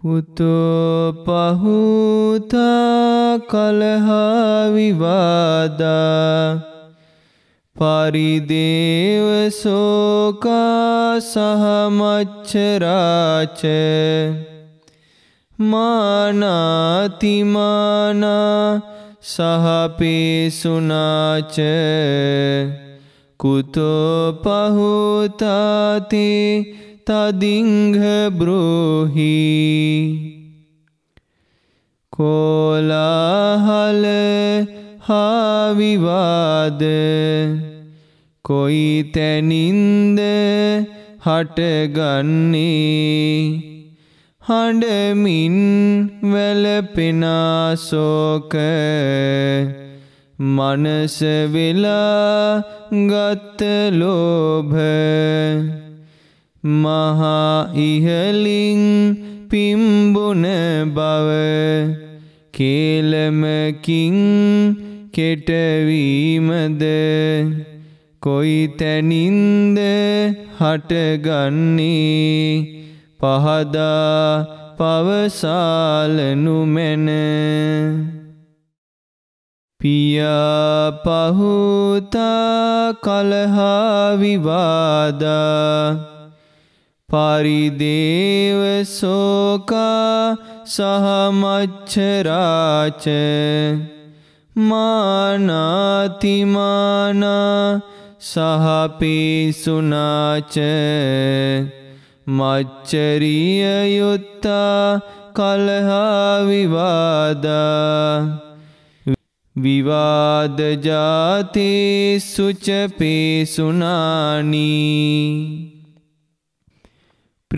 කුතෝ පහුතා කලහාවිවාදා පරිදේව සෝකා සහමච්චරාච මානාතිමානා සහපේසුනාච කුතෝ පහුතාතේ තදිංහ බ්‍රෝහි කෝලාහල හාවිවාද කොයි තැනින්ද හටගන්නේ හඬමින් වැලපෙනා සෝක මනස වෙලා ගත්ත ලෝභ මහා ඉහලින් පිම්බුන බව කේලමකින් කෙටවීමද කොයි තැනින්ද හටගන්නේ පහදා පවසාලනු මැන පියා පහුතා කලහා විවාදා පරිදේවසෝකා සහමච්චරාච මානාතිමානා සහපිසුනාච මච්චරිය යුත්තා කලහා විවාදා විවාදජාතේ සුච පිසුනානී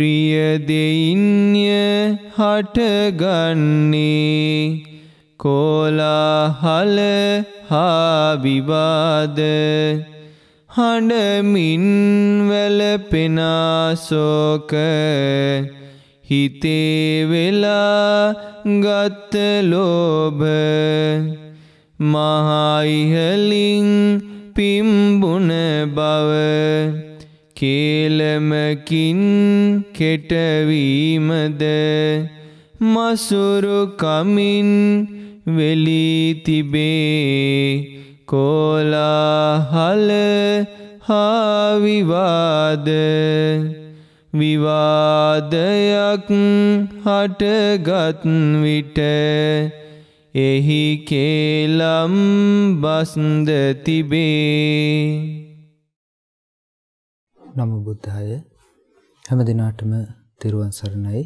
ප්‍රිය දෙයින්ය හටගන්නේ කෝලාහල හා විවාද හඬමින් වැලපෙනාසෝක හිතේ වෙලා ගත්ත ලෝභ මහයිහලින් පිම්බුණ බව කේලමකින් කෙටවීමද මසුරු කමින් වෙලී තිබේ කෝලාහල හා විවාද විවාදයක් හටගත් විට එහි කේලම් බස්ද තිබේ නම බුද්ධාය හැම දිනාටම තෙරුවන් සරණයි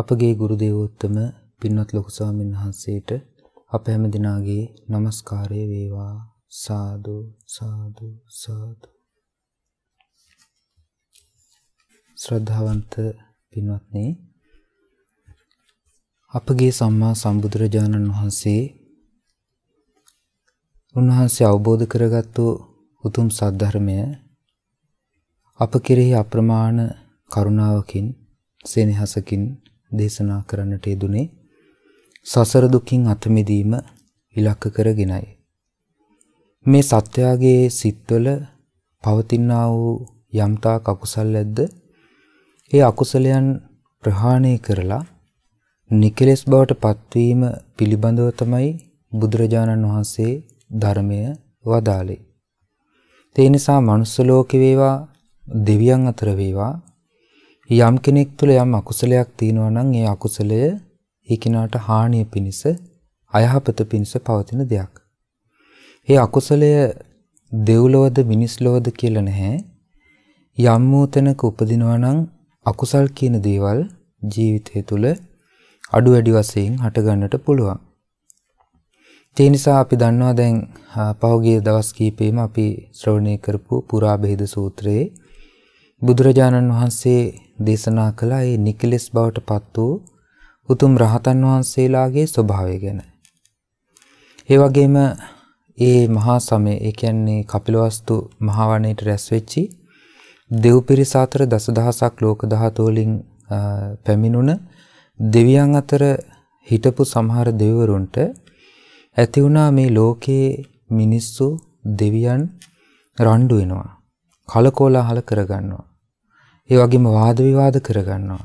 අපගේ ගුරු දේවෝත්තම පින්වත් ලොකු ස්වාමීන් වහන්සේට අප හැම දිනාගේ নমස්කාරය වේවා සාදු සාදු සාදු ශ්‍රද්ධාවන්ත පින්වත්නි අපගේ සම්මා සම්බුදුරජාණන් වහන්සේ උන්වහන්සේ අවබෝධ කරගත්තු උතුම් සද්ධර්මය අප කෙරෙහි අප්‍රමාණ කරුණාවකින් සෙනෙහසකින් දේශනා කරන්නට යෙදුනේ සසර දුකින් අත මිදීම ඉලක්ක කරගෙනයි. මේ සත්‍යයේ සිත්වල පවතිනා වූ යම්තා කකුසල් ඇද්ද ඒ අකුසලයන් ප්‍රහාණය කරලා නිකලෙස් බවට පත්වීම පිළිබඳව තමයි බුදුරජාණන් වහන්සේ ධර්මය වදාළේ. ඒ නිසා manuss ලෝකේ වේවා දෙවියන් අතර වේවා යම් කෙනෙක් තුළ යම් අකුසලයක් තියෙනවා නම් ඒ අකුසලය ඒ කෙනාට හානිය පිණිස අයහපත පිණිස පවතින දෙයක්. ඒ අකුසලය දෙව්ලොවද මිනිස් ලොවද කියලා නැහැ. යම් මූතනක උපදිනවා නම් අකුසල් කියන දේවල් ජීවිතය තුළ අඩු වැඩි වශයෙන් හට ගන්නට පුළුවන්. ඒ නිසා අපි දන්නවා දැන් පහුගිය දවස් කීපෙම අපි ශ්‍රවණය කරපු පුරාභේද සූත්‍රයේ බුදුරජාණන් වහන්සේ දේශනා කළ ඒ නිකලෙස් බවට පත් වූ උතුම් රහතන් වහන්සේලාගේ ස්වභාවය ගැන. ඒ වගේම ඒ මහා සමය ඒ කියන්නේ කපිලවස්තු මහා වනයේට රැස් වෙච්චි දෙව් පිරිස අතර දසදහසක් ලෝක ධාතු වලින් පැමිණුණ දෙවියන් අතර හිටපු සමහර දෙවිවරුන්ට ඇති වුණා මේ ලෝකයේ මිනිස්සු දෙවියන් රණ්ඩු වෙනවා කලකෝලාහල කරගන්නවා ඒ වගේම වාද විවාද කරගන්නවා.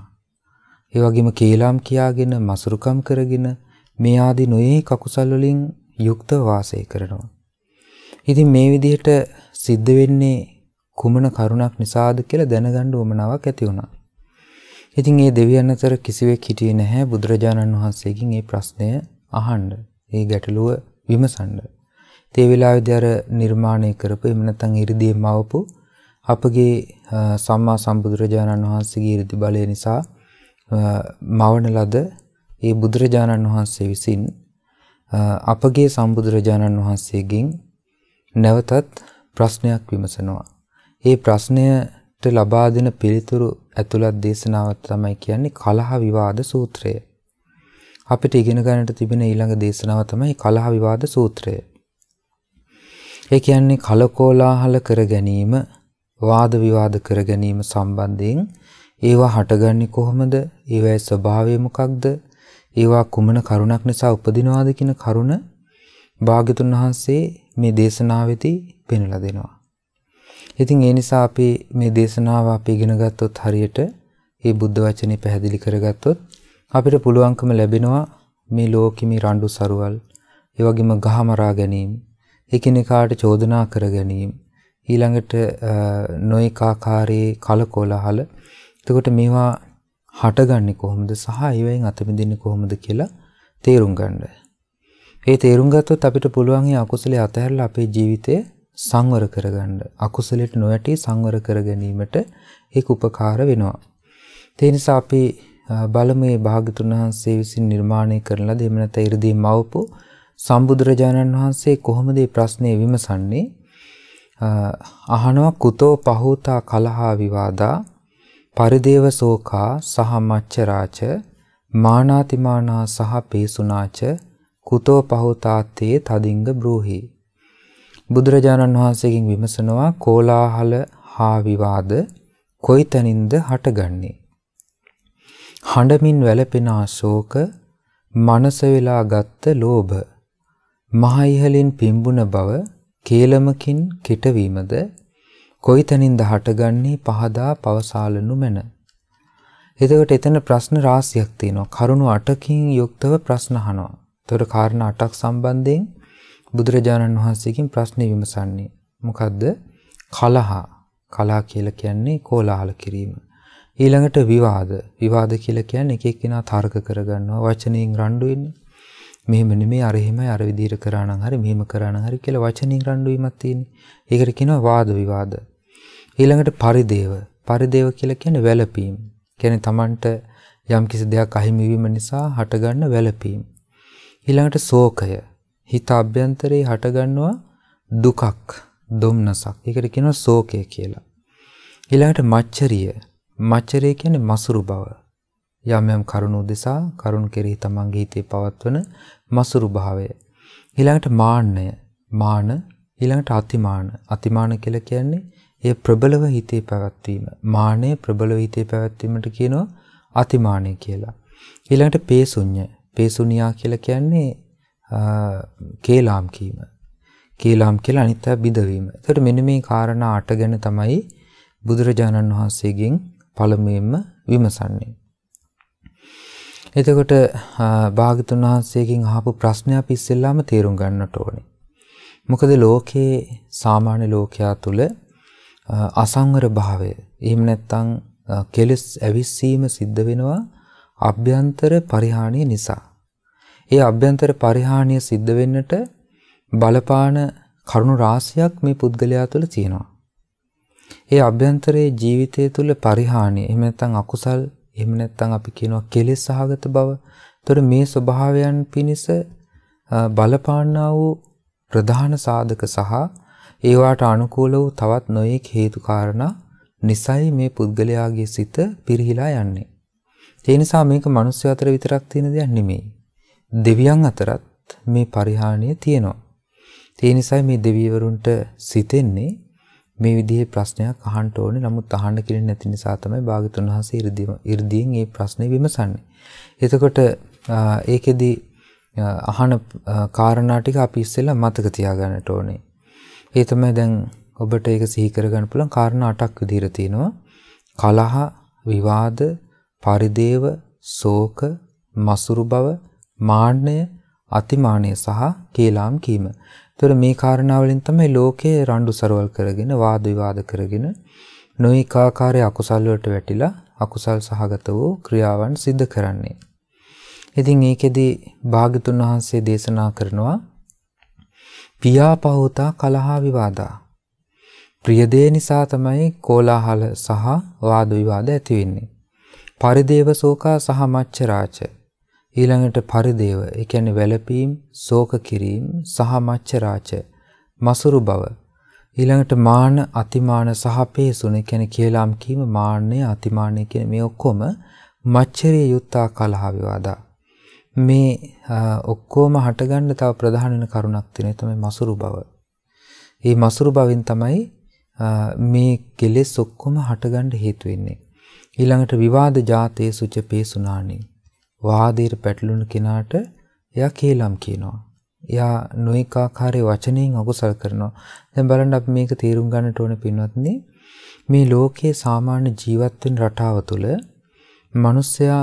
ඒ වගේම කේලම් කියාගෙන මසුරුකම් කරගෙන මේ ආදී නොයේහි කකුසල් වලින් යුක්ත වාසය කරනවා. ඉතින් මේ විදිහට සිද්ධ වෙන්නේ කුමන කරුණක් නිසාද කියලා දැනගන්න උවමනාවක් ඇති වුණා. ඉතින් ඒ දෙවියන් අතර කිසිවෙක් හිටියේ නැහැ බුදුරජාණන් වහන්සේගෙන් මේ ප්‍රශ්නය අහන්න, මේ ගැටලුව විමසන්න. ඒ වෙලාවේදී අර නිර්මාණය කරපු එහෙම නැත්නම් 이르දීමවපු අපගේ සම්මා සම්බුදුරජාණන් වහන්සේගේ 이르දි බලය නිසා මවන ලද ඒ බුදුරජාණන් වහන්සේ විසින් අපගේ සම්බුදුරජාණන් වහන්සේගෙන් නැවතත් ප්‍රශ්නයක් විමසනවා. ඒ ප්‍රශ්නයට ලබා දෙන පිළිතුරු ඇතුළත් දේශනාව තමයි කියන්නේ කලහ විවාද සූත්‍රය. අපිට ඉගෙන ගන්නට තිබෙන ඊළඟ දේශනාව තමයි කලහ විවාද සූත්‍රය. ඒ කියන්නේ කලකෝලාහල කර ගැනීම වාද විවාද කර ගැනීම සම්බන්ධයෙන් ඒවා හටගන්නේ කොහොමද? ඒවායේ ස්වභාවය මොකක්ද? ඒවා කුමන කරුණක් නිසා උපදිනවාද කියන කරුණ භාග්‍යතුන් වහන්සේ මේ දේශනාවෙදී පෙන්ලා දෙනවා. ඉතින් ඒ නිසා අපි මේ දේශනාව අපි ඉගෙන ගත්තොත් හරියට මේ බුද්ධ වචනේ පැහැදිලි කරගත්තොත් අපිට පුළුවන්කම ලැබෙනවා මේ ලෝකෙ මේ රණ්ඩු සරුවල්, ඒ වගේම ගහමරා ගැනීම, එකිනෙකාට චෝදනා කර ගැනීම, ඊළඟට නොයිකාකාරයේ කලකෝලහල. එතකොට මේවා හටගන්නේ කොහොමද සහ ඒවෙන් අත මිදෙන්නේ කොහොමද කියලා තේරුම් ගන්න. ඒ තේරුම් ගත්තොත් අපිට පුළුවන් ඒ අකුසලයේ අතහැරලා අපේ ජීවිතය සංවර කරගන්න. අකුසලයට නොයැටි සංවර කර ගැනීමට ඒක උපකාර වෙනවා. ඒ නිසා අපි බලමු මේ භාග්‍යතුන් වහන්සේ විසින් නිර්මාණය කරලා දෙමනත 이르දී මවපු සම්බුදුරජාණන් වහන්සේ කොහොමද මේ ප්‍රශ්නේ විමසන්නේ? අහනවා කුතෝ පහූතා කලහා විවාදා පරිදේව සෝකා සහ මච්චරාච මානාතිමානා සහ පේසුනාච කුතෝ පහූතාත්තේ තදිංග බ්‍රූහි බුදුරජාණන් වහන්සේගෙන් විමසනවා කෝලාහල හා විවාද කොයි තැනින්ද හටගන්නේ හඬමින් වැළපෙන ශෝක මනස වෙලා ගත්ත ලෝභ මහ ඉහලින් පිඹුන බව කේලමකින් කෙටවීමද කොයිතනින්ද හටගන්නේ පහදා පවසාලනු මැන. එතකට එතන ප්‍රශ්න රාසියක් තියෙනවා කරුණු අටකින් යුක්තව ප්‍රශ්න අහනවා. තොර කාරණ අටක් සම්බන්ධයෙන් බුදුරජාණන් වහන්සේකින් ප්‍රශ්න විමසන්නේ. මොකද්ද? කලහා. කලා කියලා කියන්නේ කෝලාහල කිරීම. ඊළඟට විවාද. විවාද කියලා කියන්නේ එක එක්කෙනා තර්ක කරගන්නවා, වචනෙන් රණ්ඩු වෙන්නේ. මෙහෙම නෙමේ අර එහෙමයි අර විදිහට කරා නම් හරි මෙහෙම කරා නම් හරි කියලා වචනින් රණ්ඩු වීමක් තියෙන්නේ. ඒකට කියනවා වාද විවාද. ඊළඟට පරිදේව. පරිදේව කියලා කියන්නේ වැළපීම්. කියන්නේ Tamanට යම්කිසි දෙයක් අහිමි වීම නිසා හටගන්න වැළපීම්. ඊළඟට ශෝකය. හිත අභ්‍යන්තරේ හටගන්නවා දුකක්, දුම්නසක්. ඒකට කියනවා ශෝකය කියලා. ඊළඟට මච්චරිය. මච්චරිය කියන්නේ මසුරු බව. යම් යම් කරුණු දෙසා කරුණු කෙරෙහි තමන්ගේ හිතේ පවත්වන මසුරු භාවය. ඊළඟට මාන්නය. මාන ඊළඟට අතිමාන. අතිමාන කියලා කියන්නේ ඒ ප්‍රබලව හිතේ පැවැත්වීම. මානය ප්‍රබලව හිතේ පැවැත්වීමට කියනවා අතිමානය කියලා. ඊළඟට පේසුඤ්ඤ. පේසුනියා කියලා කියන්නේ කේලාම් කීම. කේලාම් කියලා අනිත්‍ය බිඳවීම. එතකොට මෙන්න මේ කාරණා අට ගැන තමයි බුදුරජාණන් වහන්සේගෙන් පළමුවෙන්ම විමසන්නේ. එතකොට භාගතුන් වහන්සේගෙන් අහපු ප්‍රශ්නය අපි ඉස්සෙල්ලාම තේරුම් ගන්නට ඕනේ. මොකද ලෝකේ සාමාන්‍ය ලෝකයා තුල අසංවර භාවය එහෙම නැත්නම් කෙලස් ඇවිස්සීම සිද්ධ වෙනවා අභ්‍යන්තර පරිහානිය නිසා. ඒ අභ්‍යන්තර පරිහානිය සිද්ධ වෙන්නට බලපාන කරුණු රාශියක් මේ පුද්ගලයා තුළ තියෙනවා. ඒ අභ්‍යන්තරයේ ජීවිතය තුළ පරිහානිය එහෙම නැත්නම් අකුසල් එහෙම නැත්නම් අපි කියනවා කෙලෙස් සහගත බව. ඒතර මේ ස්වභාවයන් පිණිස බලපාන්නා වූ ප්‍රධාන සාධක සහ ඒවාට අනුකූල වූ තවත් නොයෙක් හේතු කාරණා නිසයි මේ පුද්ගලයාගේ සිත පිරිහිලා යන්නේ. ඒ නිසා මේක මිනිස්සු අතර විතරක් තියෙන දෙයක් නෙමෙයි. දෙවියන් අතරත් මේ පරිහානිය තියෙනවා. ඒ නිසයි මේ දෙවිවරුන්ට සිතෙන්නේ මේ විදිහේ ප්‍රශ්නයක් අහන්න ඕනේ. නමුත් අහන්න කෙනෙක් නැති නිසා තමයි භාගතුන් වහන්සේ 이르දීම 이르දීන් මේ ප්‍රශ්නේ විමසන්නේ. එතකොට ඒකෙදි අහන කාරණා ටික අපි ඉස්සෙල්ලා මතක තියාගන්නට ඕනේ. ඒ තමයි දැන් ඔබට ඒක සිහි කරගන්න පුළුවන් කාරණා 8ක් විදිහට තියෙනවා. කලහ, විවාද, පරිදේව, ශෝක, මසුරු බව, මාන්නය, අතිමානය සහ කේලාම් කීම. තොර මේ කාරණාවලින් තමයි ලෝකයේ රණ්ඩු සරවල් කරගෙන වාද විවාද කරගෙන නොඑක ආකාරයේ අකුසල් වලට වැටිලා අකුසල් සහගත වූ ක්‍රියාවන් සිද්ධ කරන්නේ. ඉතින් ඒකෙදි භාග්‍යතුන් වහන්සේ දේශනා කරනවා පියාපහෝතා කලහා විවාදා. ප්‍රියදේ නිසා තමයි කෝලාහල සහ වාද විවාද ඇති වෙන්නේ. පරිදේව සෝකා සහ මච්චරාච ඊළඟට පරිදේව ඒ කියන්නේ වැළපීම් ශෝක කිරීම සහ මච්චරාච මසුරු බව ඊළඟට මාන අතිමාන සහ පේසුන ඒ කියන්නේ කියලාම් කීම මාන්නය අතිමානය කියන මේ ඔක්කොම මච්චරිය යුත්තා කලහ විවාදා මේ ඔක්කොම හටගන්න තව ප්‍රධාන වෙන කරුණක් තියෙනවා තමයි මසුරු බව. මේ මසුරු බවෙන් තමයි මේ කෙලෙස් ඔක්කොම හටගන්න හේතු වෙන්නේ. ඊළඟට විවාද ජාතේ සුච පේසුනානි. වාදයට පැටලුණු කෙනාට එයා කේලම් කියනවා. එයා නොඑක ආකාරයේ වචනෙන් අකුසල් කරනවා. දැන් බලන්න අපි මේක තේරුම් ගන්නට ඕන පින්වත්නි මේ ලෝකයේ සාමාන්‍ය ජීවත් වෙන රටාව තුළ මිනිස්සයා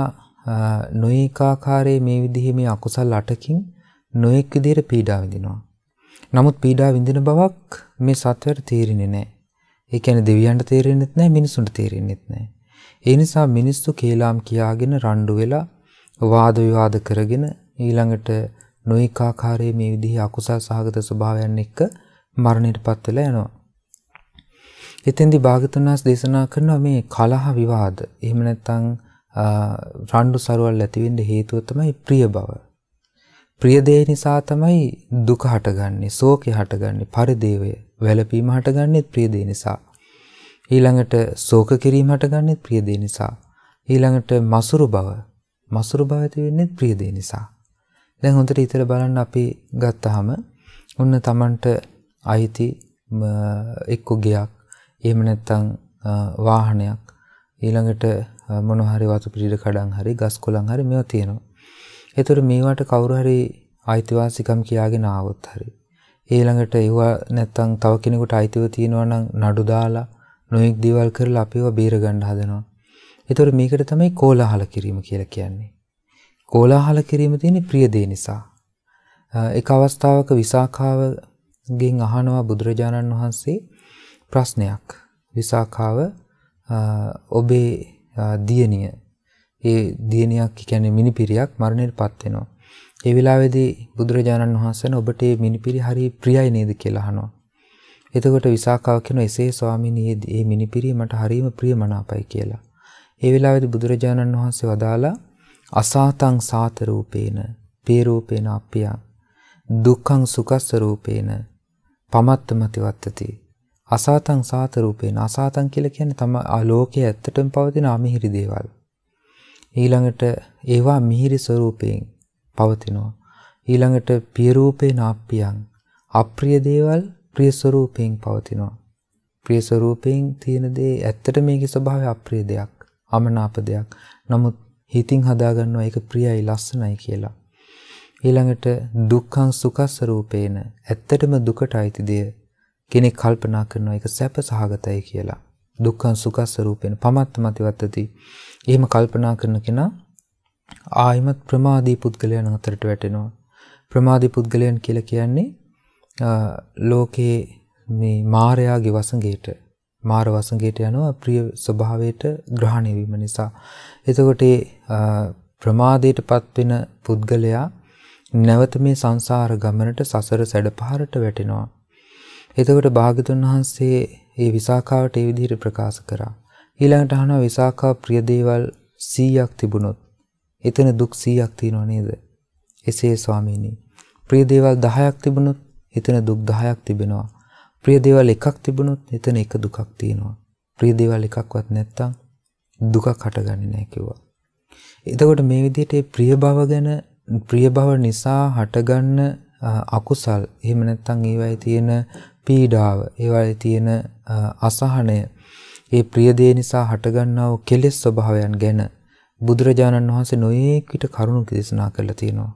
නොඑක ආකාරයේ මේ විදිහේ මේ අකුසල් අටකින් නොඑක විදිහට පීඩා විඳිනවා. නමුත් පීඩා විඳින බවක් මේ සත්වයට තේරෙන්නේ නැහැ. ඒ කියන්නේ දෙවියන්ට තේරෙන්නෙත් නැහැ මිනිසුන්ට තේරෙන්නෙත් නැහැ. ඒ නිසා මිනිස්සු කේලාම් කියාගෙන රණ්ඩු වෙලා වාද විවාද කරගෙන ඊළඟට නොයෙක් ආකාරයේ මේ විදිහේ අකුසල් සහගත ස්වභාවයන් එක්ක මරණයටපත් වෙලා යනවා. එතෙන්දී භාගතුන් වහන්සේ දේශනා කරනවා මේ කලහ විවාද. එහෙම නැත්නම් රණ්ඩු සරුවල් ඇති වෙන්න හේතුව තමයි ප්‍රිය බව. ප්‍රිය දේ නිසා තමයි දුක හටගන්නේ, ශෝකය හටගන්නේ, පරිදේවය, වැළපීම හටගන්නේ ප්‍රිය දේ නිසා. ඊළඟට ශෝක කිරීම හටගන්නේ ප්‍රිය දේ නිසා. ඊළඟට මසුරු බව මසුරු බව ඇති වෙන්නේ ප්‍රිය දේ නිසා. දැන් හොඳට හිතලා බලන්න අපි ගත්තාම ඔන්න Tamanට අයිති එක්ක ගයක් එහෙම නැත්නම් වාහනයක් ඊළඟට මොන හරි වතු පිටිඩ කඩන් හරි ගස් කොළන් හරි මේවා තියෙනවා. ඒතර මේවට කවුරු හරි අයිතිවාසිකම් කියාගෙන ආවොත් හරි ඊළඟට ඒවා නැත්තම් තව කෙනෙකුට අයිතිව තියෙනවා නම් නඩු දාලා නොයෙක් දේවල් කරලා අපිව බේර ගන්න හදනවා. එතොට මේකට තමයි කෝලාහල කිරීම කියලා කියන්නේ. කෝලාහල කිරීම තියෙන ප්‍රියදේ නිසා. එක අවස්ථාවක විසාකාවගෙන් අහනවා බුදුරජාණන් වහන්සේ ප්‍රශ්නයක් විසාකාව ඔබේ දියනිය ඒ දියනයක් කියන්නේ මිනිපිරියක් මරණයට පත් වෙනවා. ඒ වෙලාවේදී බුදුරජාණන් වහන්සේන ඔබට මේ මිනිපිරි හරි ප්‍රියයි නේද කියලා අහනවා. එතකොට විසාකාව කියන එසේ ස්වාමීනි මේ මිනිපිරි මට හරිම ප්‍රියමනාපයි කියලා. ඒ වෙලාවේදී බුදුරජාණන් වහන්සේ වදාලා අසාතං සාත රූපේන පේරූපේන අප්පියා දුක්ඛං සුඛස්ස රූපේන පමත්තමතිවත්තති අසාතං සාත රූපේන අසාතං කියලා කියන්නේ තම ආලෝකයේ ඇත්තටම පවතින අමිහිරි දේවල් ඊළඟට ඒවා මිහිරි ස්වરૂපයෙන් පවතිනවා ඊළඟට පිය රූපේන අප්පියං අප්‍රිය දේවල් ප්‍රිය ස්වરૂපයෙන් පවතිනවා ප්‍රිය ස්වરૂපයෙන් තියෙන දේ ඇත්තට මේකේ ස්වභාවය අප්‍රිය දෙයක් අමනාප දෙයක්. නමුත් හිතින් හදාගන්නවා ඒක ප්‍රියයි ලස්සනයි කියලා. ඊළඟට දුක්ඛං සුඛස්ස රූපේන ඇත්තටම දුකට අයිති දේ කෙනෙක් කල්පනා කරනවා ඒක සැප සහගතයි කියලා. දුක්ඛං සුඛස්ස රූපේන පමත්ත මතවත්ති. එහෙම කල්පනා කරන කෙනා ආයිමත් ප්‍රමාදී පුද්ගලයන් අතරට වැටෙනවා. ප්‍රමාදී පුද්ගලයන් කියලා කියන්නේ ලෝකේ මේ මායාගේ වසඟයට මාර වසඟයට යනවා ප්‍රිය ස්වභාවයට ග්‍රහණය වීම නිසා. එතකොට ප්‍රමාදයටපත් වෙන පුද්ගලයා නැවත මේ සංසාර ගමනට සසර සැඩපහරට වැටෙනවා. එතකොට භාගතුන් වහන්සේ ඒ විසාකාවට ඒ විදිහට ප්‍රකාශ කරා. ඊළඟට අහනවා විසාකා ප්‍රිය දේවල් 100ක් තිබුණොත් එතන දුක් 100ක් තියෙනව නේද? එසේ ස්වාමීනි. ප්‍රිය දේවල් 10ක් තිබුණොත් එතන දුක් 10ක් තිබෙනවා. ප්‍රිය දේවල් එකක් තිබුණොත් එතන එක දුකක් තියෙනවා. ප්‍රිය දේවල් එකක්වත් නැත්තම් දුකක් හටගන්නේ නැහැ කිව්වා. එතකොට මේ විදිහට ඒ ප්‍රිය භව ගැන ප්‍රිය භව නිසා හටගන්න අකුසල් එහෙම නැත්තම් ඒවයි තියෙන පීඩාව, ඒවයි තියෙන අසහනය, ඒ ප්‍රිය දේ නිසා හටගන්නා වූ කෙලෙස් ස්වභාවයන් ගැන බුදුරජාණන් වහන්සේ නොයෙක් විට කරුණු දේශනා කරලා තියෙනවා.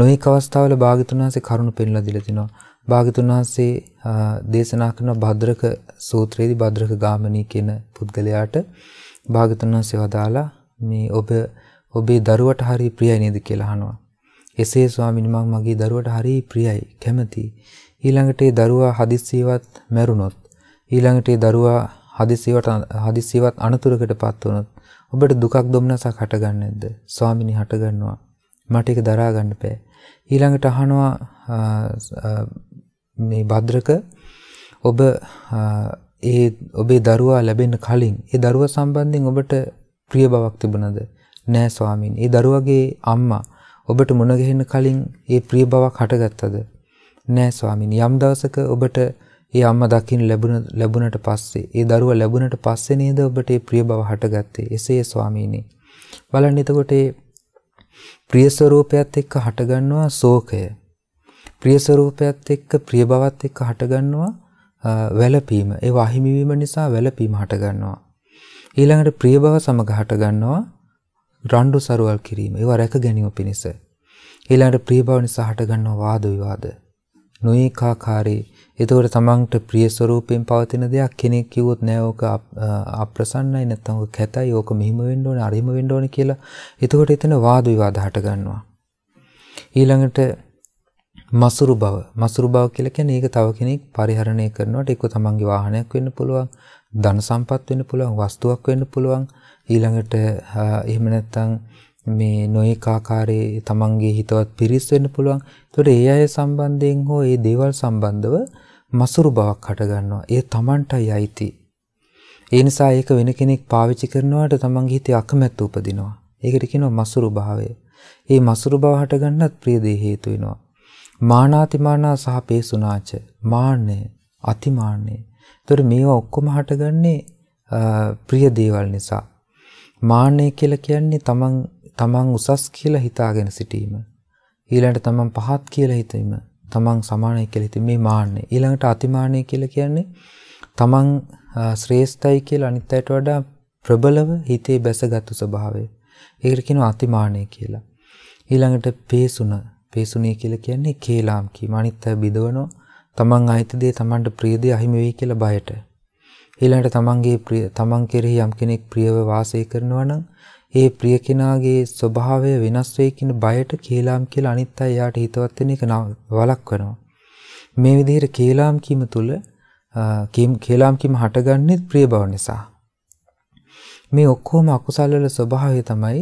නොයෙක් අවස්ථාවල භාග්‍යතුන් වහන්සේ කරුණු පෙන්ලා දීලා තිනවා. භාගතුන් වහන්සේ දේශනා කරන භද්‍රක සූත්‍රයේදී භද්‍රක ගාමිනී කියන පුද්ගලයාට භාගතුන් වහන්සේ වදාලා මේ ඔබ ඔබේ දරුවට හරි ප්‍රියයි නේද කියලා අහනවා. එසේ ස්වාමීනි මම මගේ දරුවට හරි ප්‍රියයි කැමතියි. ඊළඟට ඒ දරුවා හදිස්සියවත් මැරුණොත් ඊළඟට ඒ දරුවා හදිස්සියවට හදිස්සියවත් අනතුරකට පත් වුණොත් ඔබට දුකක් දුම්නසක් හටගන්නේ නැද්ද? ස්වාමිනී හටගන්නවා. මට එක දරා ගන්න බෑ. ඊළඟට අහනවා මේ භද්‍රක ඔබ ඒ ඔබේ දරුවා ලැබෙන්න කලින් ඒ දරුවා සම්බන්ධයෙන් ඔබට ප්‍රිය බවක් තිබුණද? නෑ ස්වාමීන්. ඒ දරුවගේ අම්මා ඔබට මුණ ගැහෙන්න කලින් ඒ ප්‍රිය බවක් හටගත්තද? නෑ ස්වාමීන්. යම් දවසක ඔබට ඒ අම්ම දකින්න ලැබුණ ලැබුණට පස්සේ ඒ දරුවා ලැබුණට පස්සේ නේද ඔබට ඒ ප්‍රිය බව හටගත්තේ එසේ ස්වාමීනි බලන්න එතකොට ඒ ප්‍රිය ස්වરૂපයත් එක්ක හටගන්නවා ශෝකය. ප්‍රිය ස්වરૂපයත් එක්ක ප්‍රිය බවත් එක්ක හටගන්නවා වැළපීම. ඒ වහිමි වීම නිසා වැළපීම හටගන්නවා. ඊළඟට ප්‍රිය බව සමග හටගන්නවා රණ්ඩු සරුවල් කිරීම. ඒවා රැක ගැනීම පිණිස. ඊළඟට ප්‍රිය බව නිසා හටගන්නවා වාද විවාද. නොඒකාකාරී එතකොට තමන්ට ප්‍රිය ස්වරූපයෙන් පවතින දෙයක් කෙනෙක් කිව්වොත් නෑ ඕක අප්‍රසන්නයි නැත්නම් ඕක කැතයි ඕක මෙහිම වෙන්න ඕනේ අරිම වෙන්න ඕනේ කියලා. එතකොට එතන වාද විවාද හට ගන්නවා. ඊළඟට මසුරු බව මසුරු බව කියලා කියන්නේ ඒක තව කෙනෙක් පරිහරණය කරනකොට එක්ක තමන්ගේ වාහනයක් වෙන්න පුළුවන්, ධන සම්පත් වෙන්න පුළුවන්, වස්තුවක් වෙන්න පුළුවන්. ඊළඟට එහෙම නැත්නම් මේ නොයෙක් ආකාරයේ තමන්ගේ හිතවත් පිරිස් වෙන්න පුළුවන්. ඒතකොට ඒ අය සම්බන්ධයෙන් හෝ ඒ දේවල් සම්බන්ධව මසුරු බවක් හටගන්නවා. ඒ Tamanටයි අයිති. ඒ නිසා ඒක වෙන කෙනෙක් පාවිච්චි කරනවාට Tamanගේ හිතේ අකමැත්ත උපදිනවා. ඒකට කියනවා මසුරු භාවය. ඒ මසුරු බව හටගන්නත් ප්‍රිය දේ හේතු වෙනවා. මානාතිමානා සහ පේසුනාච මාන්නය අතිමාන්නය. ඒතර මේවා ඔක්කොම හටගන්නේ ප්‍රිය දේවල් නිසා. මාන්නය කියලා කියන්නේ Taman තමන් උසස් කියලා හිතාගෙන සිටීම. ඊළඟට තමන් පහත් කියලා හිතීම. තමන් සමානයි කියලා. ඉතින් මේ මාන්නය. ඊළඟට අතිමානය කියලා කියන්නේ තමන් ශ්‍රේෂ්ඨයි කියලා අනිත් අයට වඩා ප්‍රබලව හිතේ බැසගත්තු ස්වභාවය. ඒකට කියනවා අතිමානය කියලා. ඊළඟට පේසුන. පේසුනේ කියලා කියන්නේ කේලාම් කීම. අනිත් අය බිදවනවා. තමන් අයිති දේ තමන්ට ප්‍රිය දේ අහිමි වෙයි කියලා බයට. ඊළඟට තමන්ගේ ප්‍රිය තමන් කෙරෙහි යම් කෙනෙක් ප්‍රියව වාසය කරනවා නම් ඒ ප්‍රිය කෙනාගේ ස්වභාවය වෙනස් වෙයි කියන බයට කේලාම් කියලා අනිත් අය එයාට හිතවත් වෙන එක වළක්වනවා. මේ විදිහට කේලාම් කීම තුල කීම් කේලාම් කීම හටගන්නේ ප්‍රිය බව නිසා. මේ ඔක්කොම අකුසල් වල ස්වභාවය තමයි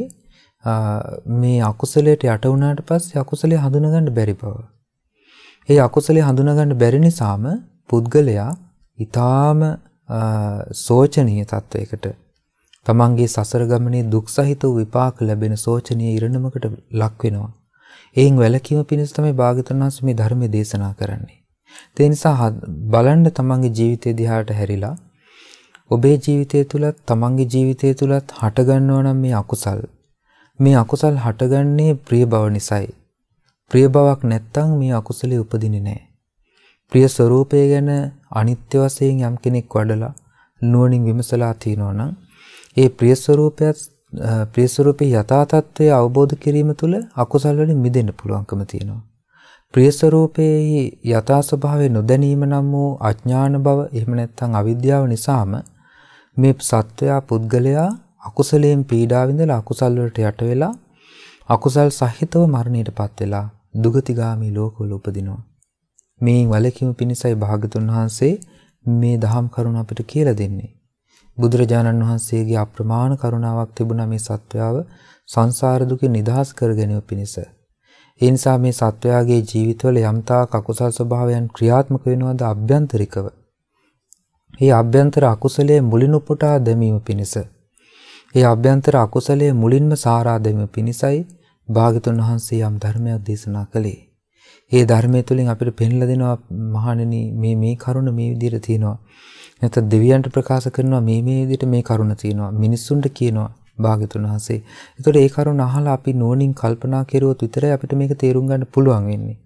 මේ අකුසලයට යට වුණාට පස්සේ අකුසලේ හඳුනගන්න බැරි බව. ඒ අකුසලේ හඳුනගන්න බැරි නිසාම පුද්ගලයා ඊටාම සෝචනීය තත්වයකට තමන්ගේ සසර ගමනේ දුක් සහිත වූ විපාක ලැබෙන සෝචනීය ඉරණමකට ලක් වෙනවා. එයින් වැළකීම පිණිස තමයි භාගතුන් වහන්සේ මේ ධර්මයේ දේශනා කරන්නේ. ඒ නිසා බලන්න තමන්ගේ ජීවිතය දිහාට හැරිලා ඔබේ ජීවිතය තුලත් තමන්ගේ ජීවිතය තුලත් හටගන්නවා නම් මේ අකුසල් මේ අකුසල් හටගන්නේ ප්‍රිය බව නිසායි. ප්‍රිය බවක් නැත්තම් මේ අකුසලෙ උපදින්නේ නැහැ. ප්‍රිය ස්වરૂපය ගැන අනිත්‍ය වශයෙන් යම් කෙනෙක් වඩලා නුවණින් විමසලා තිනවනම් ඒ ප්‍රිය ස්වરૂපයත් ප්‍රිය ස්වરૂපේ යථා තත්ත්වය අවබෝධ කිරීම තුළ අකුසල් වලින් මිදෙන්න පුළුවන්කම තියෙනවා. ප්‍රිය ස්වરૂපයේ යථා ස්වභාවය නොදැනීම නම් වූ අඥාන බව එහෙම නැත්නම් අවිද්‍යාව නිසාම මේ සත්වයා පුද්ගලයා අකුසලයෙන් පීඩා විඳලා අකුසල් වලට යට වෙලා අකුසල් සහිතව මරණයටපත් වෙලා දුගතිගාමී ලෝකවල උපදිනවා. මේ වලකීම පිණිසයි භාගතුන් වහන්සේ මේ දහම් කරුණ අපිට කියලා දෙන්නේ. බුදුරජාණන් වහන්සේගේ අප්‍රමාණ කරුණාවක් තිබුණා මේ සත්වයාව සංසාර දුකෙන් නිදහස් කර ගැනීම පිණිස. ඒ නිසා මේ සත්වයාගේ ජීවිතවල යම්තාක් අකුසල් ස්වභාවයන් ක්‍රියාත්මක වෙනවද අභ්‍යන්තරිකව. මේ අභ්‍යන්තර අකුසලයේ මුලින් උපුටා දැමීම පිණිස. මේ අභ්‍යන්තර අකුසලයේ මුලින්ම සාරා දැමීම පිණිසයි භාගතුන් වහන්සේ යම් ධර්මයක් දේශනා කළේ. ඒ ධර්මය තුළින් අපිට පෙන්ලා දෙනවා මහණෙනි මේ මේ කරුණ මේ විදිහට තියෙනවා. නැත්නම් දෙවියන්ට ප්‍රකාශ කරනවා මේ මේ විදිහට මේ කරුණ තියෙනවා මිනිස්සුන්ට කියනවා භාග්‍යතුන් වහන්සේ. ඒතකොට ඒ කරුණ අහලා අපි නෝනින් කල්පනා කරුවොත් විතරයි අපිට මේක තේරුම් ගන්න පුළුවන් වෙන්නේ.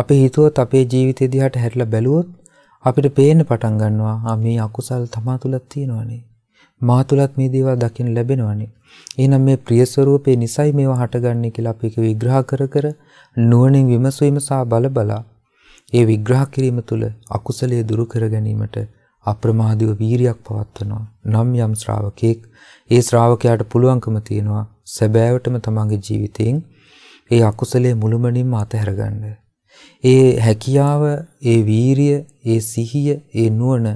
අපි හිතුවොත් අපේ ජීවිතය දිහාට හැරිලා බැලුවොත් අපිට පේන්න පටන් ගන්නවා මේ අකුසල් තමා තුලත් තියෙනවානේ. මා තුලත් මේ දේවල් දකින්න ලැබෙනවානේ. එහෙනම් මේ ප්‍රිය ස්වરૂපේ නිසයි මේවා හටගන්නේ කියලා අපි ඒක විග්‍රහ කර කර නුවණින් විමසීම සහ බලබලා ඒ විග්‍රහ කිරීම තුළ අකුසලයේ දුරු කර ගැනීමට අප්‍රමාදීව වීරියක් පවත්වනවා. නම් යම් ශ්‍රාවකෙක් ඒ ශ්‍රාවකයාට පුළුවන්කම තියෙනවා සැබෑවටම තමන්ගේ ජීවිතයෙන් ඒ අකුසලයේ මුළුමනින්ම අතහැර ගන්න. ඒ හැකියාව, ඒ වීරිය, ඒ සිහිය, ඒ නුවණ,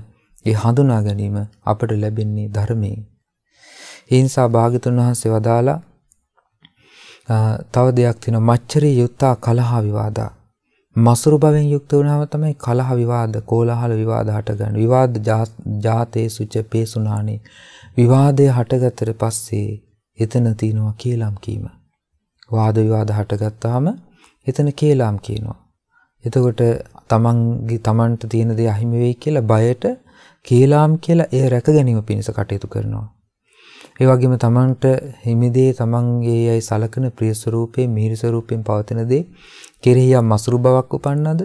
ඒ හඳුනා ගැනීම අපට ලැබෙන්නේ ධර්මයෙන්. ඒ නිසා භාග්‍යතුන් වහන්සේ වදාලා තව දෙයක් තියෙනවා මච්චරේ යුත්තා කලහ විවාදා මසුරු භවෙන් යුක්ත වුණාම තමයි කලහ විවාද, කෝලාහල විවාද හටගන්නේ. විවාද ජාතේ සුච පේසුනානේ. විවාදය හටගත්තට පස්සේ එතන තිනවා කේලම් කීම. වාද විවාද හටගත්තාම එතන කේලම් කියනවා. එතකොට තමන්ගේ තමන්ට තියෙන දේ අහිමි වෙයි කියලා බයට කේලාම් කියලා එය රැක ගැනීම පිණිස කටයුතු කරනවා. ඒ වගේම තමන්ට හිමිදේ තමන්ගේ යයි සලකන ප්‍රිය ස්වરૂපේ මිහිරි ස්වરૂපෙන් පවතින දේ කෙරෙහි යම් මසුරු බවක් උපන්නද?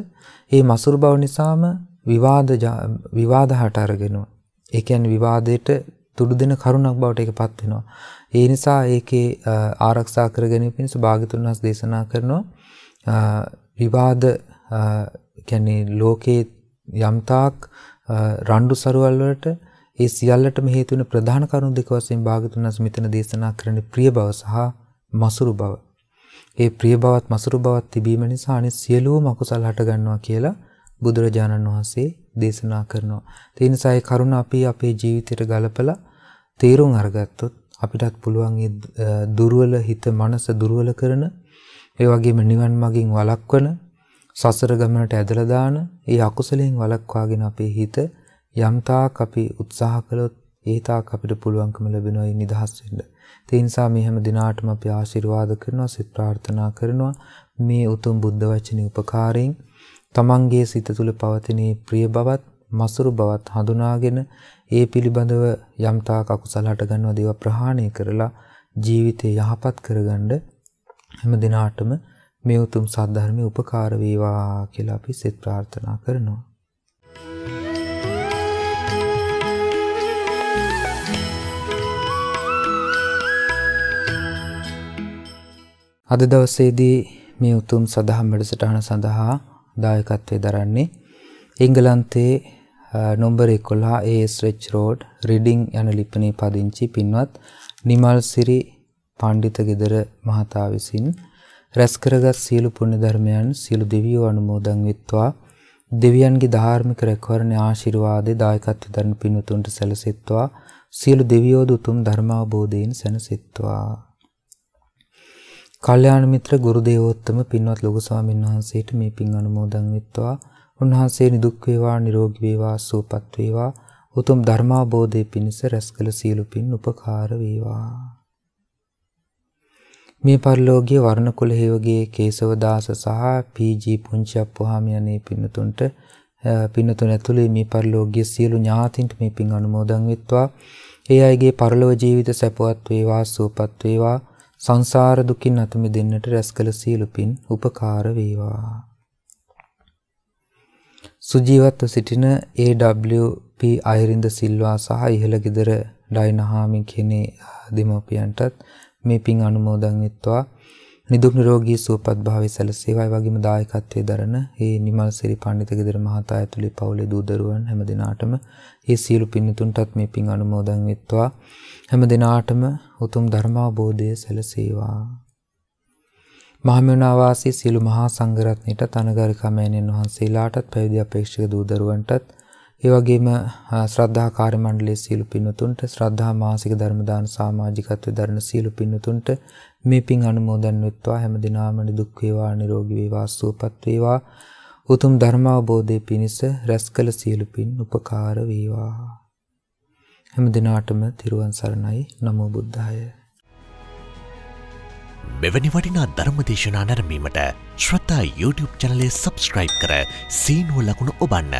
ඒ මසුරු බව නිසාම විවාද විවාද හට අරගෙනවා. ඒ කියන්නේ විවාදයට තුඩු දෙන කරුණක් බවට ඒකපත් වෙනවා. ඒ නිසා ඒකේ ආරක්ෂා කර ගැනීම පිණිස භාගතුන් වහන්සේ දේශනා කරනවා විවාද කියන්නේ ලෝකේ යම්තාක් රණ්ඩු සරුවල් වලට ඒ සියල්ලටම හේතු වෙන ප්‍රධාන කරුණු දෙක වශයෙන් භාගතුන් වහන්සේ මෙතන දේශනා කරන්නේ ප්‍රිය බව සහ මසුරු බව. ඒ ප්‍රිය බවත් මසුරු බවත් තිබීම නිසා අනිත් සියලුම අකුසල් හට ගන්නවා කියලා බුදුරජාණන් වහන්සේ දේශනා කරනවා. ඒ නිසා ඒ කරුණ අපි අපේ ජීවිතයට ගලපලා තේරුම් අරගත්තොත් අපිටත් පුළුවන් ඒ දුර්වල හිත මනස දුර්වල කරන ඒ වගේම නිවන් මගින් වළක්වන සසර ගමනට ඇදලා දාන ඒ අකුසලයෙන් වළක්වාගෙන අපේ හිත යම්තාක් අපි උත්සාහ කළොත් ඒ තාක් අපිට පුළුවන්කම ලැබෙනවා මේ නිදහස් වෙන්න. ඒ නිසා මේ හැම දිනාටම අපි ආශිර්වාද කරනවා සිත ප්‍රාර්ථනා කරනවා මේ උතුම් බුද්ධ වචනේ උපකාරයෙන් තමන්ගේ සිත තුළ පවතින ප්‍රිය බවත් මසුරු බවත් හඳුනාගෙන ඒ පිළිබඳව යම්තාක් අකුසල හට ගන්නවා දේව ප්‍රහාණය කරලා ජීවිතේ යහපත් කරගන්න හැම දිනාටම මේ උතුම් සත්‍ය ධර්මයේ උපකාර වේවා කියලා අපි සිත ප්‍රාර්ථනා කරනවා අද දවසේදී මේ උතුම් සදහම් වැඩසටහන සඳහා දායකත්වය දරන්නේ එංගලන්තයේ නොම්බර් 11 ASH Road රිඩින් යන ලිපනේ පදිංචි පින්වත් නිමල් සිරි පඬිත ගෙදර මහතා විසින් රැස් කරගත් සියලු පුණ්‍ය ධර්මයන් සියලු දෙවියෝ අනුමෝදන් වෙත්වා දෙවියන්ගේ ධාර්මික රැකවරණ ආශිර්වාදේ දායකත්ව දරන පින්වතුන්ට සැලසෙත්වා සියලු දෙවියෝ දුතුම් ධර්මාවබෝධයෙන් සැනසෙත්වා කල්යාණ මිත්‍ර ගුරු දේවෝත්තම පින්වත් ලොකු ස්වාමීන් වහන්සේට මේ පින් අනුමෝදන් වෙත්වා උන්වහන්සේ නිදුක් වේවා නිරෝගී වේවා සුවපත් වේවා උතුම් ධර්මාබෝධයේ පිණිස රැස්කල සියලු පින් උපකාර වේවා මේ පරිලෝකීය වර්ණකුල හේවගේ කේසවදාස සහ පීජී පුංචි අප්පුහාමියනේ පින්නතුන්ට පින්නතුන් ඇතුළේ මේ පරිලෝකීය සියලු ඥාතින්ට මේ පින් අනුමෝදන් වෙත්වා ඒ අයගේ පරලෝක ජීවිත සැපවත් වේවා සුවපත් වේවා සංසාර දුකින් අත මිදෙන්නට රැස් කළ සියලු පින් උපකාර වේවා. සුජීවත්ව සිටින AWP අයිරින්ද සිල්වා සහ ඉහළ ගෙදර ඩයිනහාමි කෙනේ දෙමව්පියන්ටත් මේ පින් අනුමෝදන් වෙත්වා. නිදුක් නිරෝගී සුවපත් භාවය සැලසේවා වගේම දායකත්වයේ දරන මේ නිමල් සිරි පඬිත ගෙදර මහතා ඇතුළේ පවුලේ දූ දරුවන් හැම දිනාටම මේ සියලු පින්තුන්ටත් මේ පින් අනුමෝදන් වෙත්වා හැම දිනාටම උතුම් ධර්ම අවබෝධය සැලසේවා මහමෙවුනා වාසී සියලු මහා සංඝරත්නයට තනගාරිකමයන්න් වහන්සේලාටත් පැවිදි අපේක්ෂක දූ දරුවන්ටත් ඒ වගේම ශ්‍රද්ධා කාර්ය මණ්ඩලයේ සීළු පින්වතුන්ට ශ්‍රද්ධා මාසික ධර්ම දාන සමාජිකත්වයේ දරන සීළු පින්වතුන්ට මේ පින් අනුමෝදන් වෙත්වා හැම දිනාම නිදුක් වේවා නිරෝගී වේවා සුවපත් වේවා උතුම් ධර්ම අවබෝධයේ පිණිස රැස්කල සියලු පින් උපකාර වේවා හැම දිනාටම තිරුවන් සරණයි නමෝ බුද්ධාය මෙවැනි වටිනා ධර්ම දේශනා නැරඹීමට ශ්‍රතා YouTube channel එක subscribe කර සීනුව ලකුණ ඔබන්න